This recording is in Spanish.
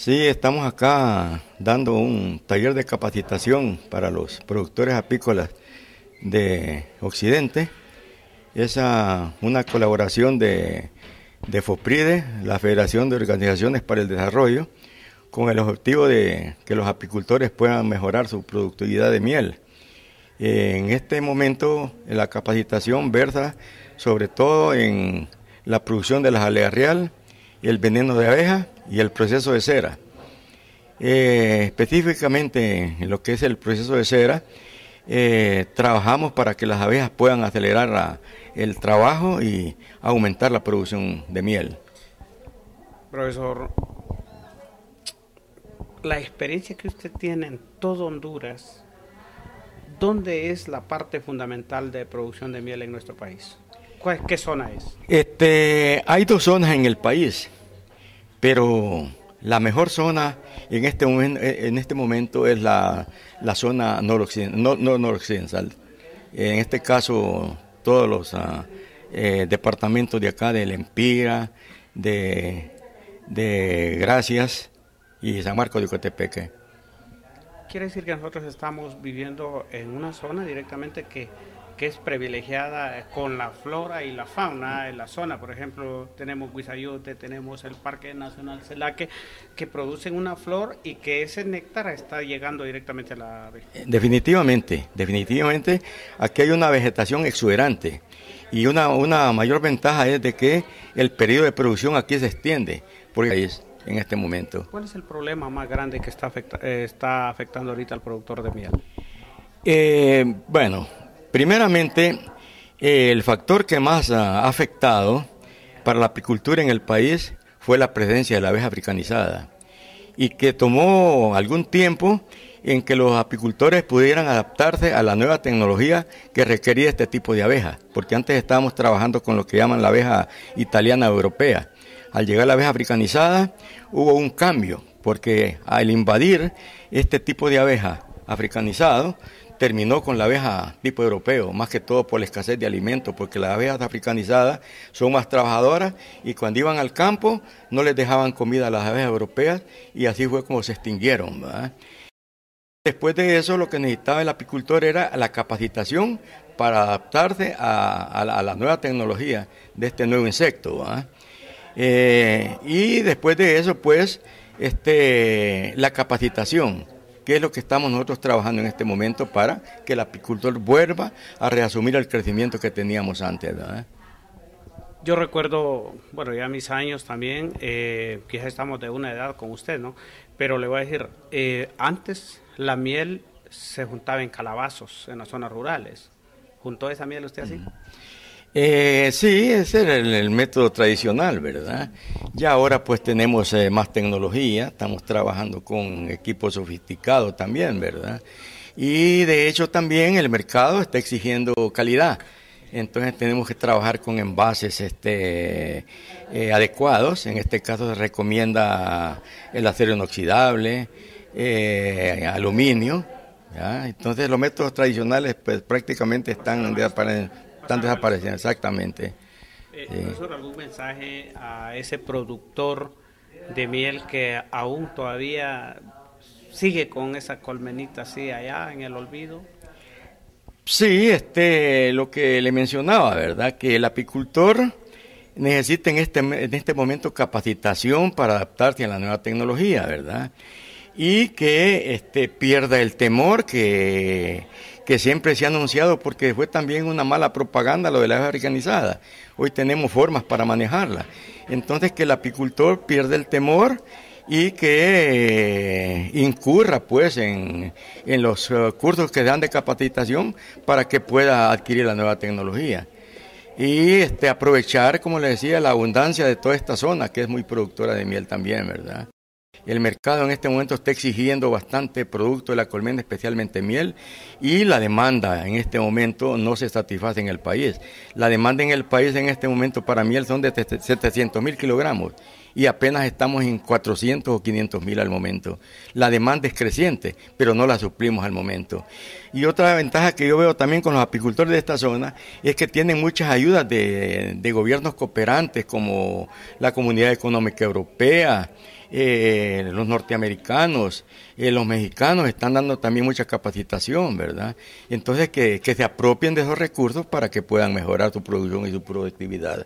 Sí, estamos acá dando un taller de capacitación para los productores apícolas de Occidente. Es una colaboración de, FOPRIDE, la Federación de Organizaciones para el Desarrollo, con el objetivo de que los apicultores puedan mejorar su productividad de miel. Eh, en este momento la capacitación versa sobre todo en la producción de la jalea real, el veneno de abeja y el proceso de cera. Eh, específicamente en lo que es el proceso de cera, eh, trabajamos para que las abejas puedan acelerar el trabajo y aumentar la producción de miel. Profesor, la experiencia que usted tiene en todo Honduras, ¿dónde es la parte fundamental de producción de miel en nuestro país? ¿Qué zona es? Este, hay dos zonas en el país, pero la mejor zona en este, eh, en este momento es la, zona noroccidental, En este caso, todos los ah, eh, departamentos de acá, de Lempira, de, de Gracias y San Marcos de Cotepeque. Quiere decir que nosotros estamos viviendo en una zona directamente que que es privilegiada con la flora y la fauna en la zona. Por ejemplo, tenemos Guisayote, tenemos el Parque Nacional Celaque, que producen una flor y que ese néctar está llegando directamente a la eh, Definitivamente, definitivamente, aquí hay una vegetación exuberante y una, una mayor ventaja es de que el periodo de producción aquí se extiende, porque es en este momento. ¿Cuál es el problema más grande que está, eh, está afectando ahorita al productor de miel? Eh, bueno, Primeramente, eh, el factor que más ah, ha afectado para la apicultura en el país fue la presencia de la abeja africanizada y que tomó algún tiempo en que los apicultores pudieran adaptarse a la nueva tecnología que requería este tipo de abejas, porque antes estábamos trabajando con lo que llaman la abeja italiana europea. Al llegar la abeja africanizada hubo un cambio, porque al invadir este tipo de abeja africanizado, terminó con la abeja tipo europeo, más que todo por la escasez de alimentos, porque las abejas africanizadas son más trabajadoras y cuando iban al campo no les dejaban comida a las abejas europeas y así fue como se extinguieron. Después de eso lo que necesitaba el apicultor era la capacitación para adaptarse a, la, nueva tecnología de este nuevo insecto. Eh, y después de eso pues este, la capacitación ¿Qué es lo que estamos nosotros trabajando en este momento para que el apicultor vuelva a reasumir el crecimiento que teníamos antes. Yo recuerdo, bueno, ya mis años también, eh, quizás estamos de una edad con usted, ¿no? Pero le voy a decir, eh, antes la miel se juntaba en calabazos en las zonas rurales. ¿Juntó esa miel usted así? Mm. Eh, sí, ese era el, método tradicional, ¿verdad? Ya ahora pues tenemos eh, más tecnología, estamos trabajando con equipos sofisticados también, ¿verdad? Y de hecho también el mercado está exigiendo calidad. Entonces tenemos que trabajar con envases este, eh, adecuados. En este caso se recomienda el acero inoxidable, eh, aluminio. Entonces los métodos tradicionales pues, prácticamente están están desapareciendo, exactamente. Eh, ¿algún mensaje a ese productor de miel que aún todavía sigue con esa colmenita así allá en el olvido? Sí, este, lo que le mencionaba, ¿verdad? Que el apicultor necesita en este, en este momento capacitación para adaptarse a la nueva tecnología, ¿verdad? y que este, pierda el temor que, siempre se ha anunciado porque fue también una mala propaganda lo de la organizada. Hoy tenemos formas para manejarla. Entonces que el apicultor pierda el temor y que eh, incurra pues en, los eh, cursos que dan de capacitación para que pueda adquirir la nueva tecnología y este, aprovechar, como le decía, la abundancia de toda esta zona que es muy productora de miel también, ¿verdad? El mercado en este momento está exigiendo bastante producto de la colmena, especialmente miel, y la demanda en este momento no se satisface en el país. La demanda en el país en este momento para miel son de 700 mil kilogramos y apenas estamos en 400 o 500 mil al momento. La demanda es creciente, pero no la suplimos al momento. Y otra ventaja que yo veo también con los apicultores de esta zona es que tienen muchas ayudas de, gobiernos cooperantes como la Comunidad Económica Europea, eh, los norteamericanos, eh, los mexicanos están dando también mucha capacitación, ¿verdad? Entonces que, que se apropien de esos recursos para que puedan mejorar su producción y su productividad.